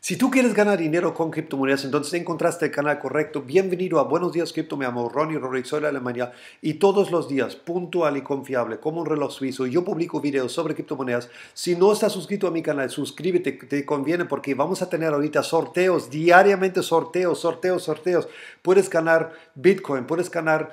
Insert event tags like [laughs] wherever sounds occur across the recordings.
Si tú quieres ganar dinero con criptomonedas, entonces encontraste el canal correcto. Bienvenido a Buenos Días Cripto. Me llamo Ronnie Rodríguez, soy de Alemania y todos los días, puntual y confiable, como un reloj suizo, yo publico videos sobre criptomonedas. Si no estás suscrito a mi canal, suscríbete, te conviene porque vamos a tener ahorita sorteos, diariamente sorteos, sorteos, sorteos. Puedes ganar Bitcoin, puedes ganar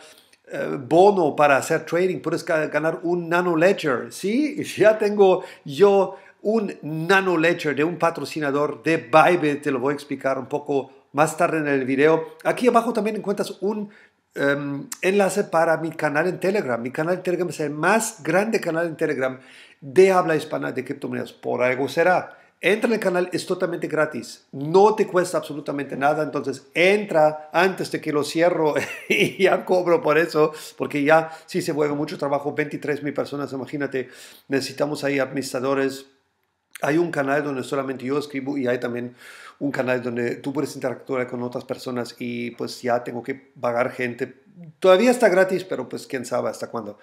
eh, bono para hacer trading, puedes ganar un nano ledger, ¿sí? [laughs] Ya tengo yo un nano ledger de un patrocinador de Bybit, te lo voy a explicar un poco más tarde en el video. Aquí abajo también encuentras un em, enlace para mi canal en Telegram. Mi canal en Telegram es el más grande canal en Telegram de habla hispana de criptomonedas. Por algo será. Entra en el canal, es totalmente gratis. No te cuesta absolutamente nada. Entonces entra antes de que lo cierro [laughs] y ya cobro por eso, porque ya sí se vuelve mucho trabajo. 23 mil personas, imagínate. Necesitamos ahí administradores, hay un canal donde solamente yo escribo y hay también un canal donde tú puedes interactuar con otras personas y pues ya tengo que pagar gente. Todavía está gratis, pero pues quién sabe hasta cuándo.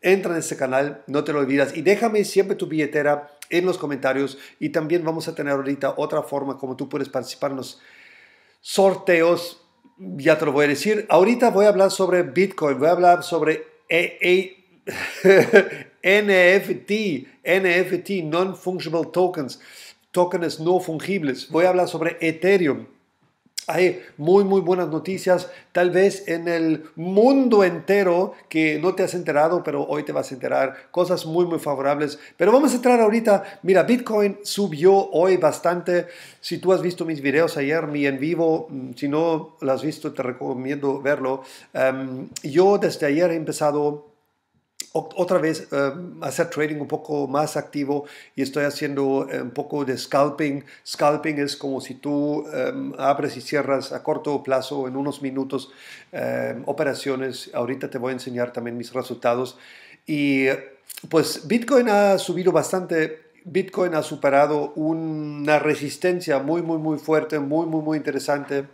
Entra en este canal, no te lo olvidas y déjame siempre tu billetera en los comentarios y también vamos a tener ahorita otra forma como tú puedes participar en los sorteos. Ya te lo voy a decir. Ahorita voy a hablar sobre Bitcoin, voy a hablar sobre e NFT, NFT, Non-Fungible Tokens, tokens no fungibles. Voy a hablar sobre Ethereum. Hay muy, muy buenas noticias, tal vez en el mundo entero que no te has enterado, pero hoy te vas a enterar. Cosas muy, muy favorables. Pero vamos a entrar ahorita. Mira, Bitcoin subió hoy bastante. Si tú has visto mis videos ayer, mi en vivo, mm, si no lo has visto, te recomiendo verlo. Em, yo desde ayer he empezado otra vez em, hacer trading un poco más activo y estoy haciendo em, un poco de scalping. Scalping es como si tú em, abres y cierras a corto plazo en unos minutos operaciones. Ahorita te voy a enseñar también mis resultados. Y pues Bitcoin ha subido bastante Bitcoin ha superado una resistencia muy, muy, muy fuerte, muy, muy, muy interesante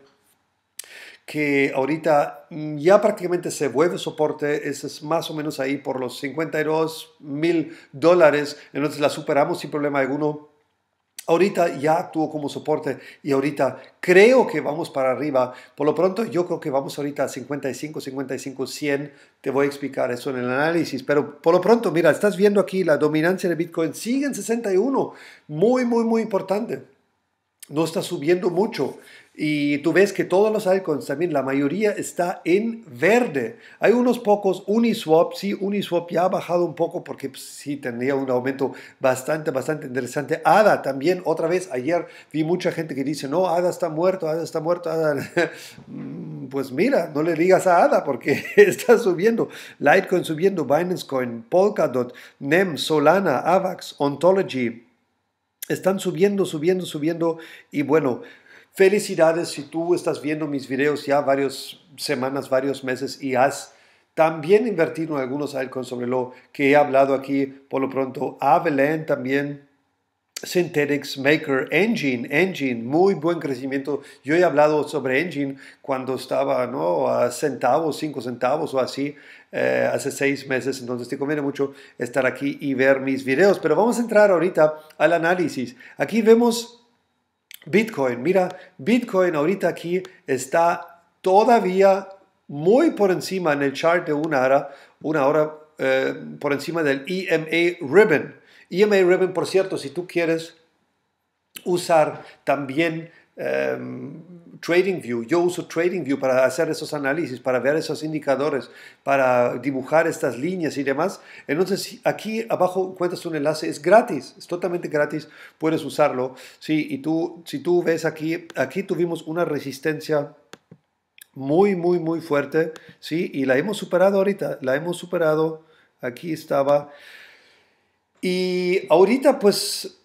que ahorita mm, ya prácticamente se vuelve soporte, es más o menos ahí por los 52 mil dólares, entonces la superamos sin problema alguno. Ahorita ya actuó como soporte y ahorita creo que vamos para arriba. Por lo pronto yo creo que vamos ahorita a 55, 55, 100. Te voy a explicar eso en el análisis. Pero por lo pronto, mira, estás viendo aquí la dominancia de Bitcoin. Sigue en 61. Muy, muy, muy importante. No está subiendo mucho. Y tú ves que todos los altcoins también, la mayoría está en verde. Hay unos pocos, Uniswap, sí, Uniswap ya ha bajado un poco porque pues, sí tenía un aumento bastante, bastante interesante. ADA también, otra vez, ayer vi mucha gente que dice, no, ADA está muerto, ADA está muerto, ADA. [laughs] Mm, pues mira, no le digas a ADA porque [laughs] está subiendo. Litecoin subiendo, Binance Coin, Polkadot, NEM, Solana, AVAX, Ontology. Están subiendo, subiendo, subiendo y bueno. Felicidades si tú estás viendo mis videos ya varias semanas, varios meses y has también invertido en algunos altcoins sobre lo que he hablado aquí. Por lo pronto, Avelen también, Synthetics, Maker, Engine, Engine, muy buen crecimiento. Yo he hablado sobre Engine cuando estaba ¿no? a centavos, cinco centavos o así, eh, hace seis meses. Entonces te conviene mucho estar aquí y ver mis videos. Pero vamos a entrar ahorita al análisis. Aquí vemos Bitcoin, mira, Bitcoin ahorita aquí está todavía muy por encima en el chart de una hora, una hora eh, por encima del EMA Ribbon. EMA Ribbon, por cierto, si tú quieres usar también em, TradingView, yo uso TradingView para hacer esos análisis, para ver esos indicadores, para dibujar estas líneas y demás. Entonces aquí abajo encuentras un enlace, es gratis, es totalmente gratis, puedes usarlo. Sí, y tú, si tú ves aquí, aquí tuvimos una resistencia muy, muy, muy fuerte, sí, y la hemos superado ahorita, la hemos superado, aquí estaba. Y ahorita pues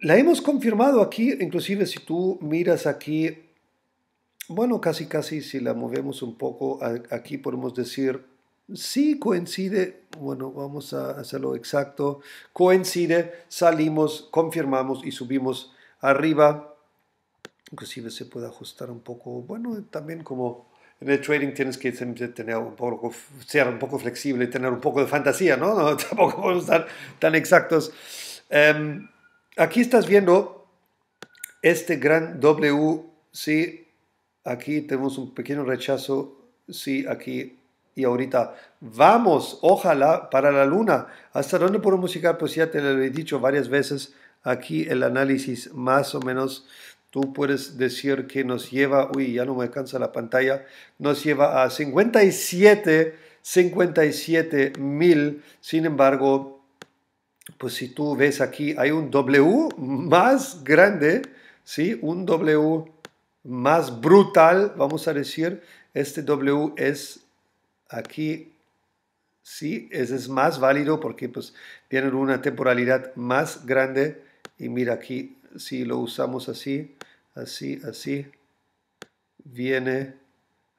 la hemos confirmado aquí, inclusive si tú miras aquí bueno, casi casi si la movemos un poco, aquí podemos decir, sí coincide, bueno, vamos a hacerlo exacto, coincide, salimos, confirmamos y subimos arriba. Inclusive se puede ajustar un poco, bueno, también como en el trading tienes que tener un ser un poco flexible, tener un poco de fantasía, ¿no? [laughs] no tampoco podemos estar tan exactos. Em, aquí estás viendo este gran W, ¿sí? Aquí tenemos un pequeño rechazo, sí, aquí y ahorita. Vamos, ojalá, para la luna. ¿Hasta dónde puedo llegar? Pues ya te lo he dicho varias veces. Aquí el análisis más o menos tú puedes decir que nos lleva, uy, ya no me alcanza la pantalla, nos lleva a 57, 57 mil. Sin embargo, pues si tú ves aquí, hay un W más grande, ¿sí? Un W más brutal, vamos a decir, este W es aquí, sí, es más válido porque pues tienen una temporalidad más grande y mira aquí, si lo usamos así, así, así, viene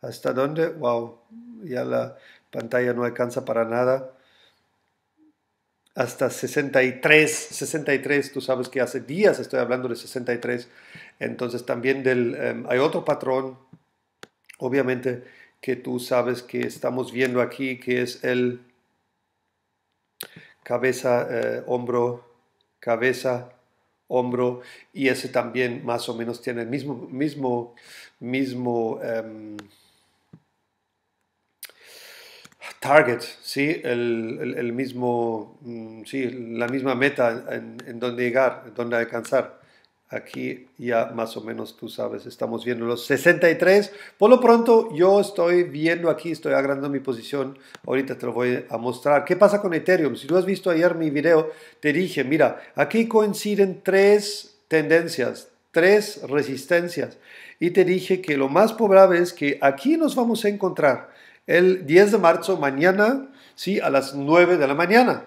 hasta dónde, wow, ya la pantalla no alcanza para nada hasta 63, 63, tú sabes que hace días estoy hablando de 63, entonces también del, em, hay otro patrón, obviamente, que tú sabes que estamos viendo aquí, que es el cabeza, eh, hombro, cabeza, hombro, y ese también más o menos tiene el mismo, mismo, mismo em, target, ¿sí? El, mismo, mm, la misma meta en, en donde llegar, en donde alcanzar. Aquí ya más o menos tú sabes, estamos viendo los 63. Por lo pronto yo estoy viendo aquí, estoy agrandando mi posición. Ahorita te lo voy a mostrar. ¿Qué pasa con Ethereum? Si tú has visto ayer mi video, te dije, mira, aquí coinciden tres tendencias, tres resistencias. Y te dije que lo más probable es que aquí nos vamos a encontrar el 10 de marzo, mañana, sí, a las 9 de la mañana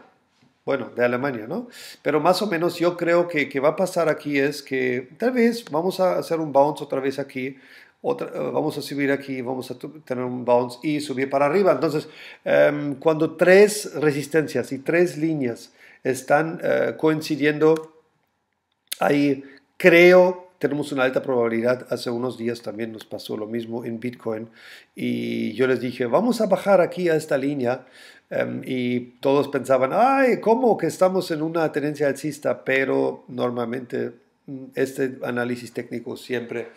bueno, de Alemania, ¿no? Pero más o menos yo creo que, que va a pasar aquí es que tal vez vamos a hacer un bounce otra vez aquí, otra, eh, vamos a subir aquí, vamos a tener un bounce y subir para arriba. Entonces, em, cuando tres resistencias y tres líneas están eh, coincidiendo, ahí creo tenemos una alta probabilidad. Hace unos días también nos pasó lo mismo en Bitcoin y yo les dije, vamos a bajar aquí a esta línea. Em, y todos pensaban, ay, ¿cómo que estamos en una tendencia alcista? Pero normalmente mm, este análisis técnico siempre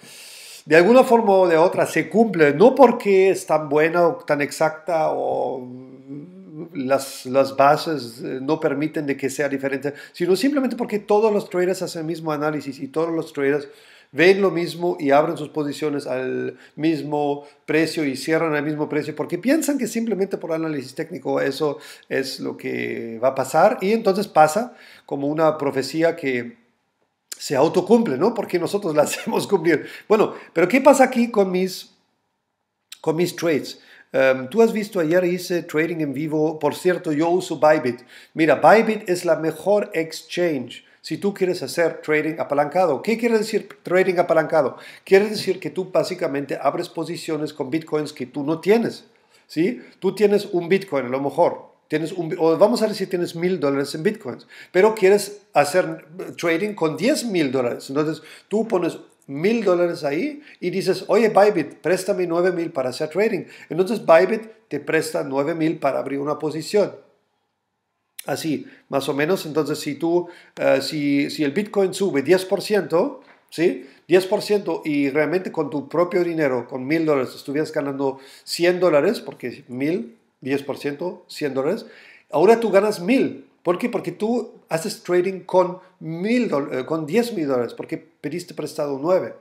de alguna forma o de otra se cumple, no porque es tan buena o tan exacta o las, bases eh, no permiten de que sea diferente, sino simplemente porque todos los traders hacen el mismo análisis y todos los traders ven lo mismo y abren sus posiciones al mismo precio y cierran al mismo precio porque piensan que simplemente por análisis técnico eso es lo que va a pasar y entonces pasa como una profecía que se autocumple, ¿no? Porque nosotros la [laughs] hacemos cumplir. Bueno, pero ¿qué pasa aquí con mis, con mis trades? Em, tú has visto ayer hice trading en vivo. Por cierto, yo uso Bybit. Mira, Bybit es la mejor exchange si tú quieres hacer trading apalancado. ¿Qué quiere decir trading apalancado? Quiere decir que tú básicamente abres posiciones con bitcoins que tú no tienes. ¿sí? Tú tienes un bitcoin a lo mejor. Tienes un, o vamos a decir tienes mil dólares en bitcoins, pero quieres hacer trading con diez mil dólares. Entonces tú pones mil dólares ahí y dices, oye Bybit, préstame nueve mil para hacer trading. Entonces Bybit te presta 9.000 mil para abrir una posición. Así, más o menos, entonces si tú, eh, si, si, el Bitcoin sube 10%, ¿sí? 10% y realmente con tu propio dinero, con mil dólares, estuvieras ganando 100 dólares, porque mil, 10%, 100 dólares, ahora tú ganas mil ¿Por qué? Porque tú haces trading con, eh, con 10 mil dólares, porque pediste prestado 9.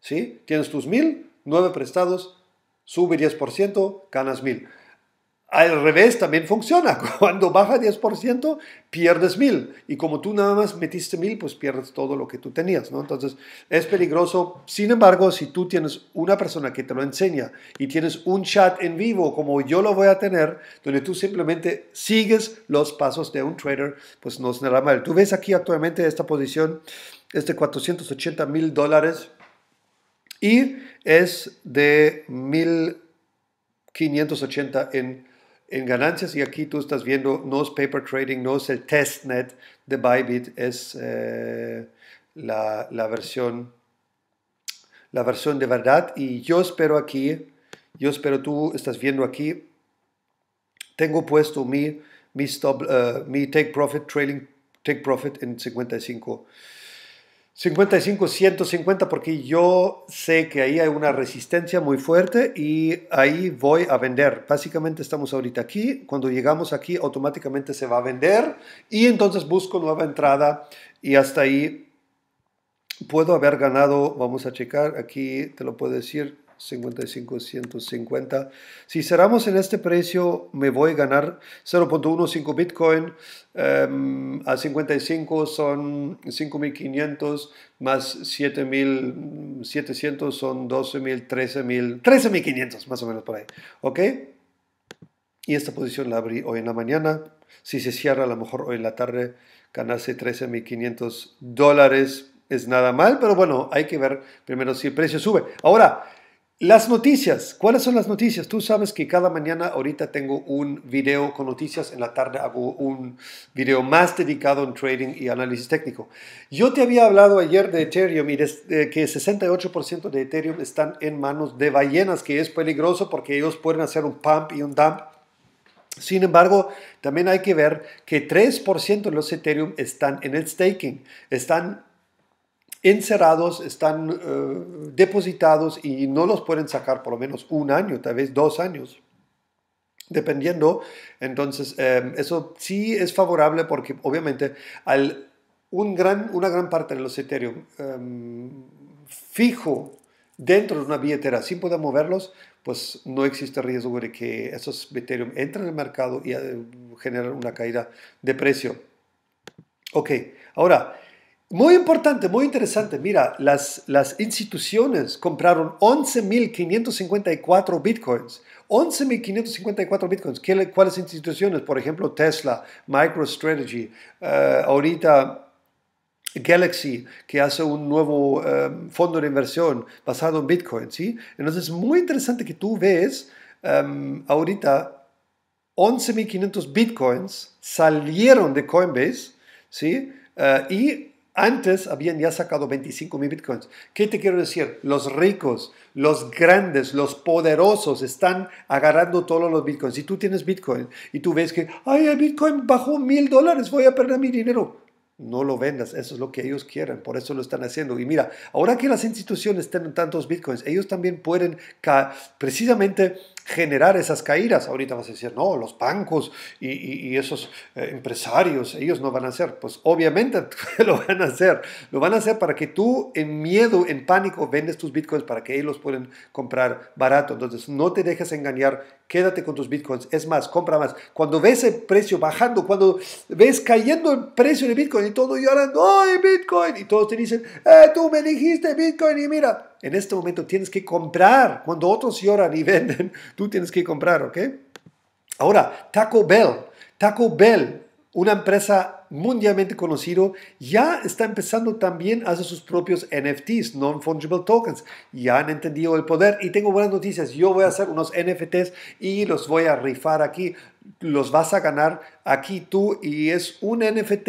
¿sí? Tienes tus mil, 9 prestados, sube 10%, ganas mil al revés también funciona. [laughs] Cuando baja 10%, pierdes 1000. Y como tú nada más metiste 1000, pues pierdes todo lo que tú tenías. ¿no? Entonces, es peligroso. Sin embargo, si tú tienes una persona que te lo enseña y tienes un chat en vivo, como yo lo voy a tener, donde tú simplemente sigues los pasos de un trader, pues no es nada mal. Tú ves aquí actualmente esta posición es de 480 mil dólares y es de 1580 en en ganancias y aquí tú estás viendo no es paper trading, no es el testnet de Bybit, es eh, la, la, versión, la versión de verdad y yo espero aquí, yo espero tú estás viendo aquí, tengo puesto mi, mi, stop, eh, mi take profit, trailing take profit en 55. 55, 150, porque yo sé que ahí hay una resistencia muy fuerte y ahí voy a vender. Básicamente estamos ahorita aquí, cuando llegamos aquí automáticamente se va a vender y entonces busco nueva entrada y hasta ahí puedo haber ganado, vamos a checar, aquí te lo puedo decir, 55, 150. Si cerramos en este precio, me voy a ganar 0.15 Bitcoin. Em, a 55 son 5.500 más 7.700 son 12.000, 13.000, 13.500 más o menos por ahí. ¿Ok? Y esta posición la abrí hoy en la mañana. Si se cierra, a lo mejor hoy en la tarde ganarse 13.500 dólares es nada mal, pero bueno, hay que ver primero si el precio sube. Ahora, las noticias. ¿Cuáles son las noticias? Tú sabes que cada mañana ahorita tengo un video con noticias, en la tarde hago un video más dedicado en trading y análisis técnico. Yo te había hablado ayer de Ethereum y que 68% de Ethereum están en manos de ballenas, que es peligroso porque ellos pueden hacer un pump y un dump. Sin embargo, también hay que ver que 3% de los Ethereum están en el staking, están encerrados, están eh, depositados y no los pueden sacar por lo menos un año, tal vez dos años, dependiendo. Entonces, em, eso sí es favorable porque obviamente al un gran, una gran parte de los Ethereum fijo dentro de una billetera sin poder moverlos, pues no existe riesgo de que esos Ethereum entren al mercado y eh, generen una caída de precio. Ok, ahora, muy importante, muy interesante. Mira, las, las instituciones compraron 11.554 bitcoins. 11.554 bitcoins. ¿Cuáles instituciones? Por ejemplo, Tesla, MicroStrategy, eh, ahorita Galaxy, que hace un nuevo eh, fondo de inversión basado en bitcoins. ¿sí? Entonces, es muy interesante que tú ves em, ahorita 11.500 bitcoins salieron de Coinbase ¿sí? Eh, y antes habían ya sacado 25 mil bitcoins. ¿Qué te quiero decir? Los ricos, los grandes, los poderosos están agarrando todos los bitcoins. Si tú tienes bitcoin y tú ves que, ay, el bitcoin bajó mil dólares, voy a perder mi dinero. No lo vendas, eso es lo que ellos quieren, por eso lo están haciendo. Y mira, ahora que las instituciones tienen tantos bitcoins, ellos también pueden precisamente generar esas caídas. Ahorita vas a decir, no, los bancos y, esos eh, empresarios, ellos no van a hacer. Pues obviamente [laughs] lo van a hacer. Lo van a hacer para que tú en miedo, en pánico, vendes tus bitcoins para que ellos los puedan comprar barato. Entonces no te dejes engañar, quédate con tus bitcoins. Es más, compra más. Cuando ves el precio bajando, cuando ves cayendo el precio de bitcoin y todo llorando, ¡ay, bitcoin! Y todos te dicen, eh, tú me dijiste bitcoin y mira en este momento tienes que comprar. Cuando otros lloran y [laughs] venden, tú tienes que comprar, ¿ok? Ahora, Taco Bell. Taco Bell, una empresa mundialmente conocida, ya está empezando también a hacer sus propios NFTs, non-fungible tokens. Ya han entendido el poder y tengo buenas noticias. Yo voy a hacer unos NFTs y los voy a rifar aquí. Los vas a ganar aquí tú y es un NFT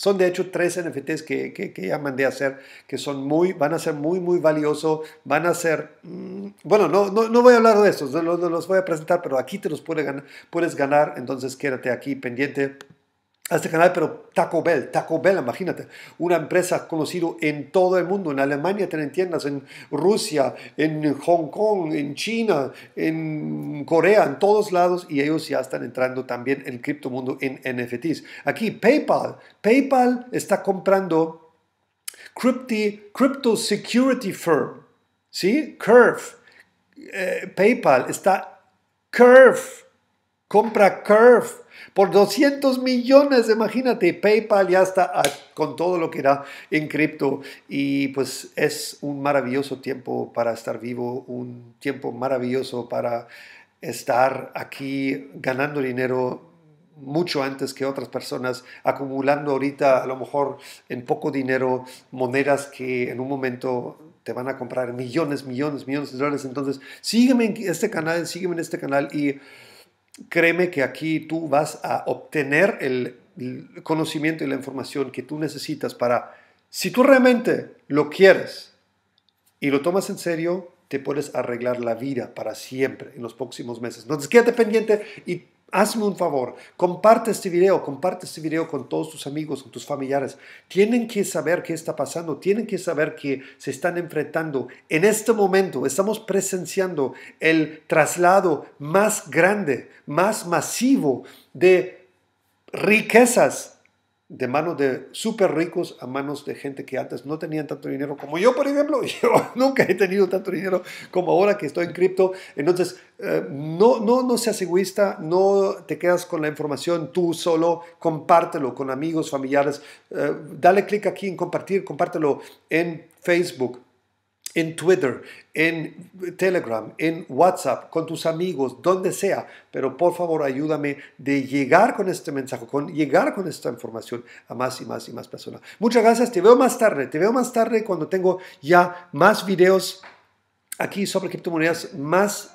son de hecho tres NFTs que, que, ya mandé a hacer, que son muy, van a ser muy, muy valiosos, van a ser, mm, bueno, no, no, voy a hablar de estos, no, los voy a presentar, pero aquí te los ganar, puedes ganar entonces quédate aquí pendiente a este canal, pero Taco Bell, Taco Bell, imagínate, una empresa conocida en todo el mundo, en Alemania tienen tiendas, en Rusia, en Hong Kong, en China, en Corea, en todos lados, y ellos ya están entrando también en el mundo en NFTs. Aquí PayPal, PayPal está comprando Crypto Security Firm, ¿sí? Curve, eh, PayPal está Curve compra Curve por 200 millones, imagínate, PayPal ya está con todo lo que da en cripto y pues es un maravilloso tiempo para estar vivo, un tiempo maravilloso para estar aquí ganando dinero mucho antes que otras personas, acumulando ahorita a lo mejor en poco dinero monedas que en un momento te van a comprar millones, millones, millones de dólares. Entonces, sígueme en este canal, sígueme en este canal y créeme que aquí tú vas a obtener el, conocimiento y la información que tú necesitas para, si tú realmente lo quieres y lo tomas en serio, te puedes arreglar la vida para siempre en los próximos meses. Entonces, quédate pendiente y Hazme un favor, comparte este video, comparte este video con todos tus amigos, con tus familiares. Tienen que saber qué está pasando, tienen que saber que se están enfrentando. En este momento estamos presenciando el traslado más grande, más masivo de riquezas de manos de súper ricos a manos de gente que antes no tenían tanto dinero como yo, por ejemplo. [laughs] Yo nunca he tenido tanto dinero como ahora que estoy en cripto. Entonces, eh, no, no, no seas egoísta, no te quedas con la información tú solo, compártelo con amigos, familiares. Eh, dale clic aquí en compartir, compártelo en Facebook, en Twitter, en Telegram, en WhatsApp, con tus amigos, donde sea. Pero por favor ayúdame de llegar con este mensaje, con llegar con esta información a más y más y más personas. Muchas gracias, te veo más tarde, te veo más tarde cuando tengo ya más videos aquí sobre criptomonedas, más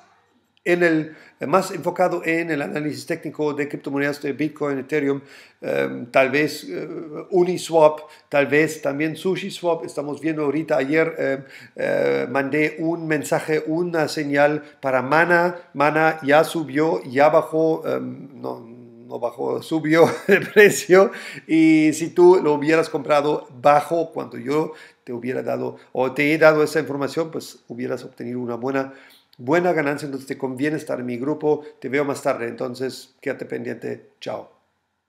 el, eh, más enfocado en el análisis técnico de criptomonedas de Bitcoin, Ethereum, em, tal vez eh, Uniswap, tal vez también SushiSwap. Estamos viendo ahorita, ayer em, eh, mandé un mensaje, una señal para Mana. Mana ya subió, ya bajó, em, no, no bajó, [laughs] subió el precio. Y si tú lo hubieras comprado bajo cuando yo te hubiera dado o te he dado esa información, pues hubieras obtenido una buena buena ganancia, entonces te conviene estar en mi grupo, te veo más tarde, entonces quédate pendiente, chao.